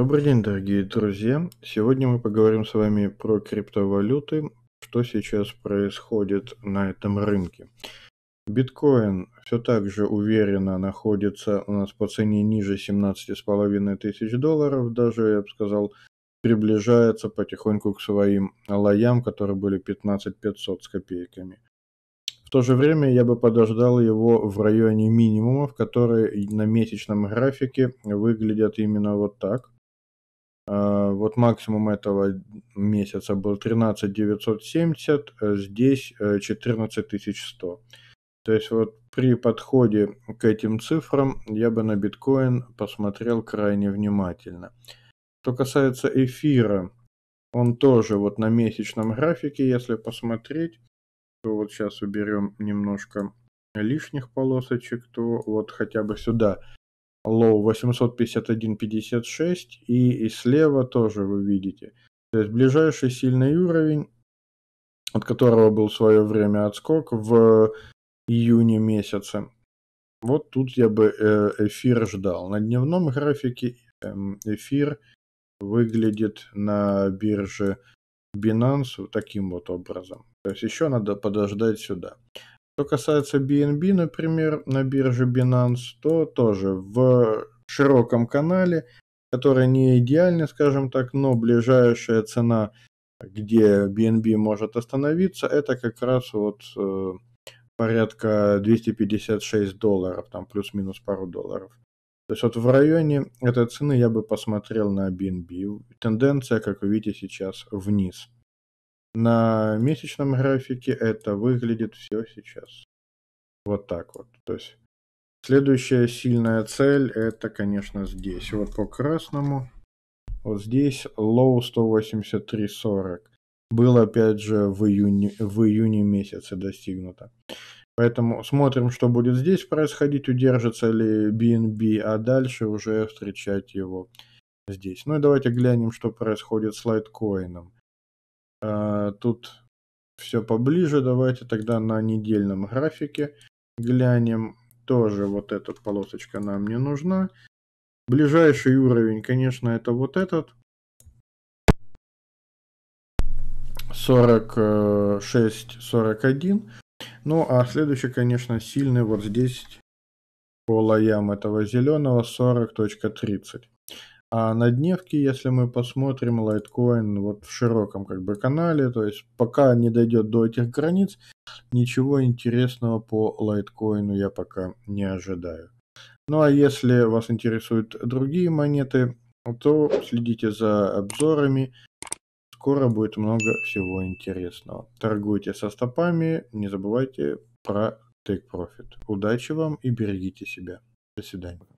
Добрый день, дорогие друзья! Сегодня мы поговорим с вами про криптовалюты, что сейчас происходит на этом рынке. Биткоин все так же уверенно находится у нас по цене ниже 17,5 тысяч долларов, даже, я бы сказал, приближается потихоньку к своим лоям, которые были 15 500 с копейками. В то же время я бы подождал его в районе минимумов, которые на месячном графике выглядят именно вот так. А, вот максимум этого месяца был 13 970, а здесь 14 э, 100. То есть вот при подходе к этим цифрам я бы на биткоин посмотрел крайне внимательно. Что касается эфира, он тоже вот на месячном графике, если посмотреть, то вот сейчас уберем немножко лишних полосочек, то вот хотя бы сюда low 851.56 и, и слева тоже вы видите. То есть ближайший сильный уровень, от которого был в свое время отскок в июне месяце. Вот тут я бы э, эфир ждал. На дневном графике эм, эфир выглядит на бирже Binance таким вот образом. То есть еще надо подождать сюда. Что касается BNB, например, на бирже Binance, то тоже в широком канале, который не идеальный, скажем так, но ближайшая цена, где BNB может остановиться, это как раз вот э, порядка 256 долларов, там плюс-минус пару долларов. То есть вот в районе этой цены я бы посмотрел на BNB. Тенденция, как вы видите сейчас, вниз. На месячном графике это выглядит все сейчас. Вот так вот. То есть следующая сильная цель это, конечно, здесь. Вот по красному. Вот здесь low 183.40. Был опять же в июне, в июне месяце достигнуто. Поэтому смотрим, что будет здесь происходить, удержится ли BNB, а дальше уже встречать его здесь. Ну и давайте глянем, что происходит с лайткоином. А, тут все поближе. Давайте тогда на недельном графике глянем. Тоже вот эта полосочка нам не нужна. Ближайший уровень, конечно, это вот этот. 46-41. Ну, а следующий, конечно, сильный вот здесь, около ям этого зеленого, 40.30. А на дневке, если мы посмотрим, лайткоин вот в широком как бы канале, то есть пока не дойдет до этих границ, ничего интересного по лайткоину я пока не ожидаю. Ну а если вас интересуют другие монеты, то следите за обзорами. Скоро будет много всего интересного. Торгуйте со стопами, не забывайте про Take Profit. Удачи вам и берегите себя. До свидания.